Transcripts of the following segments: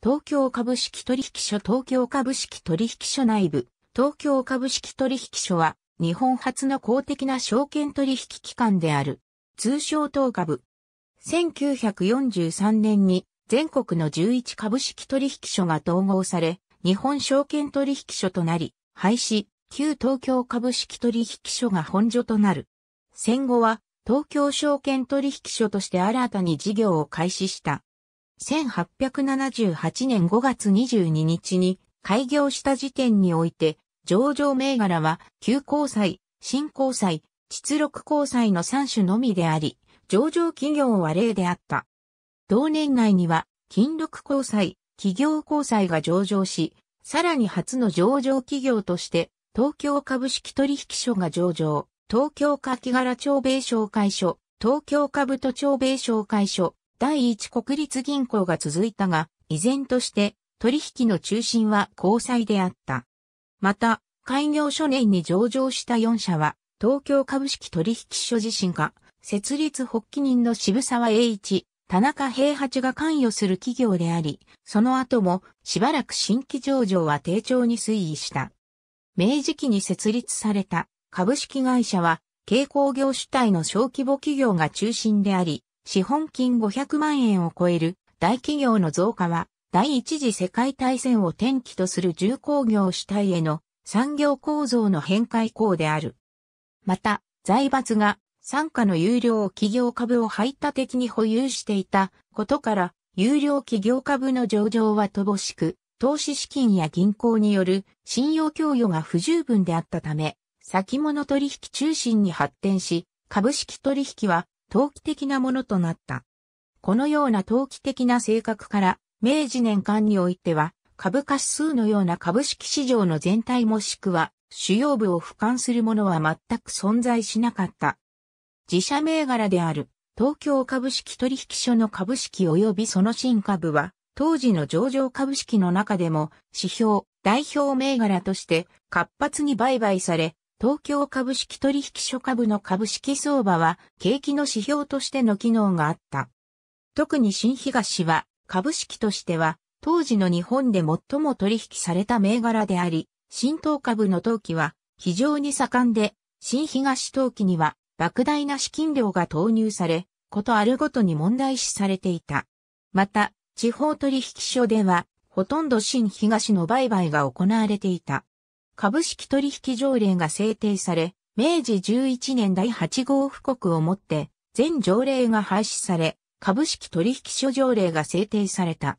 東京株式取引所東京株式取引所内部、東京株式取引所は日本初の公的な証券取引機関である。通称東株。1943年に全国の11株式取引所が統合され、日本証券取引所となり、廃止、旧東京株式取引所が本所となる。戦後は東京証券取引所として新たに事業を開始した。1878年5月22日に開業した時点において、上場銘柄は旧交際、新交際、実録交際の3種のみであり、上場企業は例であった。同年内には、金力交際、企業交際が上場し、さらに初の上場企業として、東京株式取引所が上場、東京柿柄町米商会所、東京株都町米商会所、第一国立銀行が続いたが、依然として取引の中心は交際であった。また、開業初年に上場した4社は、東京株式取引所自身が、設立発起人の渋沢栄一、田中平八が関与する企業であり、その後もしばらく新規上場は低調に推移した。明治期に設立された株式会社は、軽工業主体の小規模企業が中心であり、資本金500万円を超える大企業の増加は、第一次世界大戦を転機とする重工業主体への産業構造の変以項である。また、財閥が参加の有料企業株を排他的に保有していたことから、有料企業株の上場は乏しく、投資資金や銀行による信用供与が不十分であったため、先物取引中心に発展し、株式取引は投機的なものとなった。このような投機的な性格から、明治年間においては、株価指数のような株式市場の全体もしくは、主要部を俯瞰するものは全く存在しなかった。自社銘柄である、東京株式取引所の株式及びその新株は、当時の上場株式の中でも、指標、代表銘柄として活発に売買され、東京株式取引所株の株式相場は景気の指標としての機能があった。特に新東は株式としては当時の日本で最も取引された銘柄であり、新東株の投機は非常に盛んで、新東投機には莫大な資金量が投入され、ことあるごとに問題視されていた。また、地方取引所では、ほとんど新東の売買が行われていた。株式取引条例が制定され、明治11年第8号布告をもって、全条例が廃止され、株式取引所条例が制定された。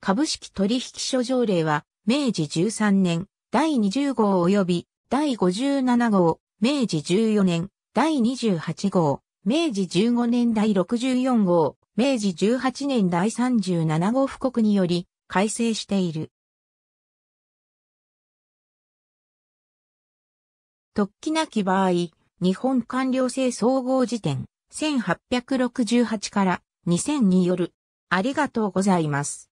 株式取引所条例は、明治13年、第20号及び、第57号、明治14年、第28号、明治15年第64号、明治18年第37号布告により、改正している。突起なき場合、日本官僚制総合辞典1868から2000による。ありがとうございます。